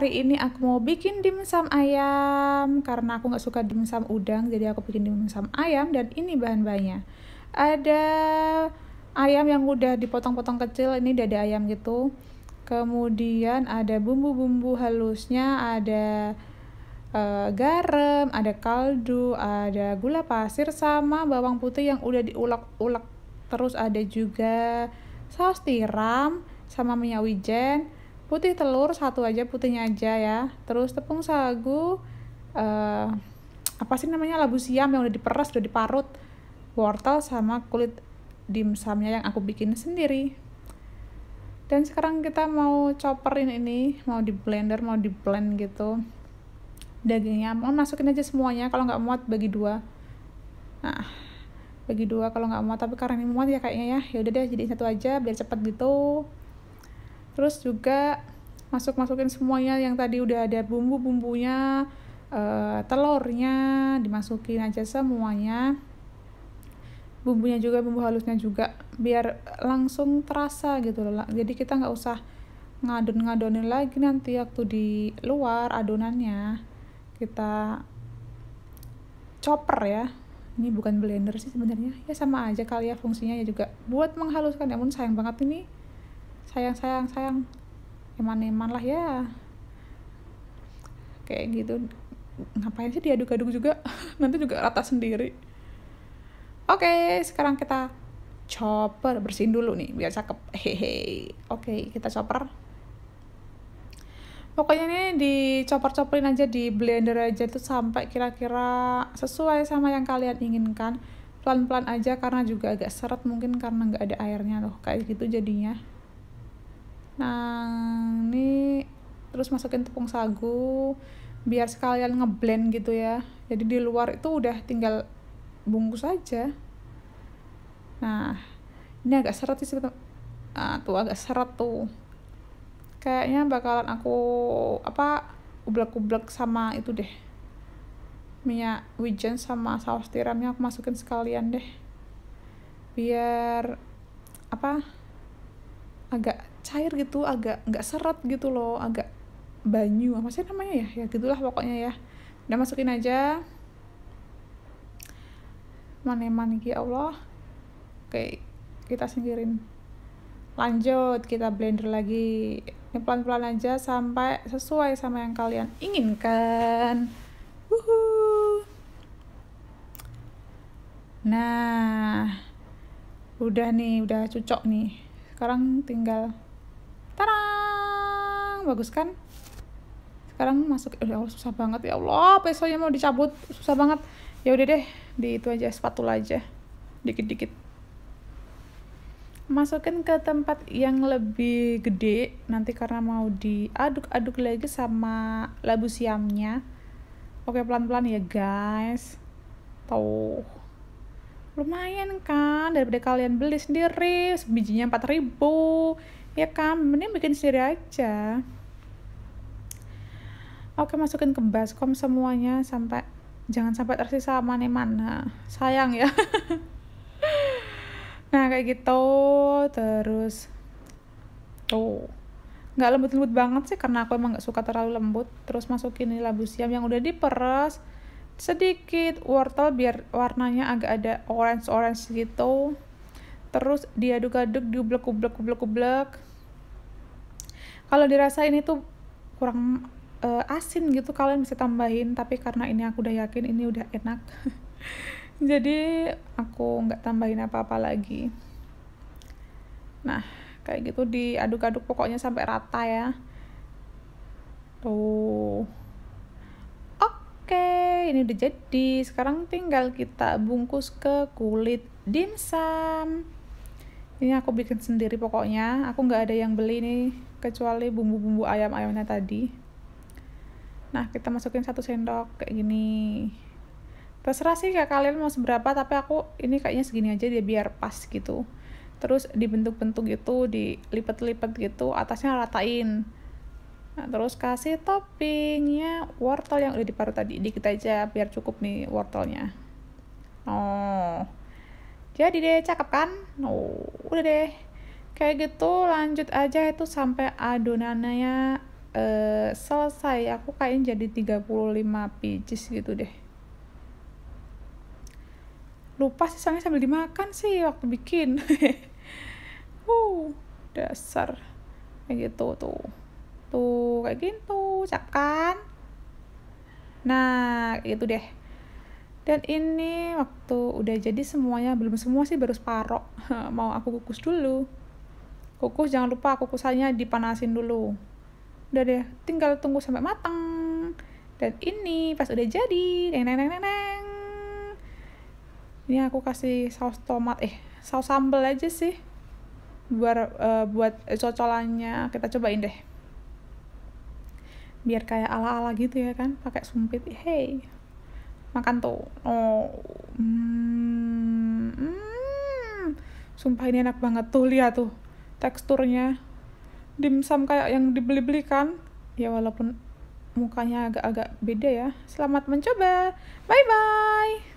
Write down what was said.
hari ini aku mau bikin dimsum ayam karena aku nggak suka dimsum udang jadi aku bikin dimsum ayam dan ini bahan-bahannya ada ayam yang udah dipotong-potong kecil ini dada ayam gitu kemudian ada bumbu-bumbu halusnya ada uh, garam ada kaldu ada gula pasir sama bawang putih yang udah diulek-ulek terus ada juga saus tiram sama minyak wijen putih telur satu aja putihnya aja ya terus tepung sagu uh, apa sih namanya labu siam yang udah diperas udah diparut wortel sama kulit dimsumnya yang aku bikin sendiri dan sekarang kita mau chopperin ini mau di blender mau di blend gitu dagingnya mau masukin aja semuanya kalau nggak muat bagi dua nah bagi dua kalau nggak muat tapi karena ini muat ya kayaknya ya ya udah deh jadi satu aja biar cepet gitu terus juga masuk masukin semuanya yang tadi udah ada bumbu bumbunya uh, eh, telurnya dimasukin aja semuanya bumbunya juga bumbu halusnya juga biar langsung terasa gitu loh jadi kita nggak usah ngadon-ngadonin lagi nanti waktu di luar adonannya kita chopper ya ini bukan blender sih sebenarnya ya sama aja kali ya fungsinya ya juga buat menghaluskan namun sayang banget ini sayang sayang sayang iman iman lah ya kayak gitu ngapain sih diaduk-aduk juga nanti juga rata sendiri oke sekarang kita chopper bersihin dulu nih biar cakep Hehe. oke kita chopper pokoknya ini dicoper-coperin aja di blender aja tuh sampai kira-kira sesuai sama yang kalian inginkan pelan-pelan aja karena juga agak seret mungkin karena nggak ada airnya loh kayak gitu jadinya nah ini terus masukin tepung sagu biar sekalian ngeblend gitu ya jadi di luar itu udah tinggal bungkus aja nah ini agak seret sih ah, tuh agak seret tuh kayaknya bakalan aku apa ublek-ublek sama itu deh minyak wijen sama saus tiramnya aku masukin sekalian deh biar apa agak cair gitu agak nggak seret gitu loh agak banyu apa ah, sih namanya ya ya gitulah pokoknya ya udah masukin aja maneman ya Allah oke kita singkirin lanjut kita blender lagi ini pelan-pelan aja sampai sesuai sama yang kalian inginkan Wuhu. nah udah nih udah cocok nih sekarang tinggal tarang bagus kan sekarang masuk ya Allah susah banget ya Allah pesonya mau dicabut susah banget ya udah deh di itu aja spatula aja dikit-dikit masukin ke tempat yang lebih gede nanti karena mau diaduk-aduk lagi sama labu siamnya oke pelan-pelan ya guys tuh lumayan kan daripada kalian beli sendiri bijinya 4000 ya kan mending bikin sendiri aja oke masukin ke baskom semuanya sampai jangan sampai tersisa mana-mana sayang ya nah kayak gitu terus tuh nggak lembut-lembut banget sih karena aku emang nggak suka terlalu lembut terus masukin labu siam yang udah diperas sedikit wortel biar warnanya agak ada orange-orange gitu terus diaduk-aduk diublek ublek ublek ublek kalau dirasa ini tuh kurang uh, asin gitu kalian bisa tambahin tapi karena ini aku udah yakin ini udah enak jadi aku nggak tambahin apa-apa lagi nah kayak gitu diaduk-aduk pokoknya sampai rata ya tuh Oke, ini udah jadi. Sekarang tinggal kita bungkus ke kulit dimsum. Ini aku bikin sendiri pokoknya. Aku nggak ada yang beli nih, kecuali bumbu-bumbu ayam-ayamnya tadi. Nah, kita masukin satu sendok kayak gini. Terserah sih kayak kalian mau seberapa, tapi aku ini kayaknya segini aja dia biar pas gitu. Terus dibentuk-bentuk gitu, dilipet-lipet gitu, atasnya ratain Nah, terus kasih toppingnya wortel yang udah diparut tadi dikit aja biar cukup nih wortelnya. Oh. Jadi deh cakep kan? Oh, udah deh. Kayak gitu lanjut aja itu sampai adonannya uh, selesai. Aku kain jadi 35 pieces gitu deh. Lupa sih soalnya sambil dimakan sih waktu bikin. uh, dasar. Kayak gitu tuh. Tuh, kayak gitu, cap kan? Nah, itu deh. Dan ini waktu udah jadi semuanya, belum semua sih baru separoh. Mau aku kukus dulu. Kukus jangan lupa kukusannya dipanasin dulu. Udah deh, tinggal tunggu sampai matang. Dan ini pas udah jadi, neng neng neng neng. Ini aku kasih saus tomat, eh saus sambal aja sih. Eh, buat uh, eh, buat cocolannya kita cobain deh biar kayak ala-ala gitu ya kan pakai sumpit hey makan tuh oh hmm, hmm. sumpah ini enak banget tuh lihat tuh teksturnya dimsum kayak yang dibeli-beli kan ya walaupun mukanya agak-agak beda ya selamat mencoba bye bye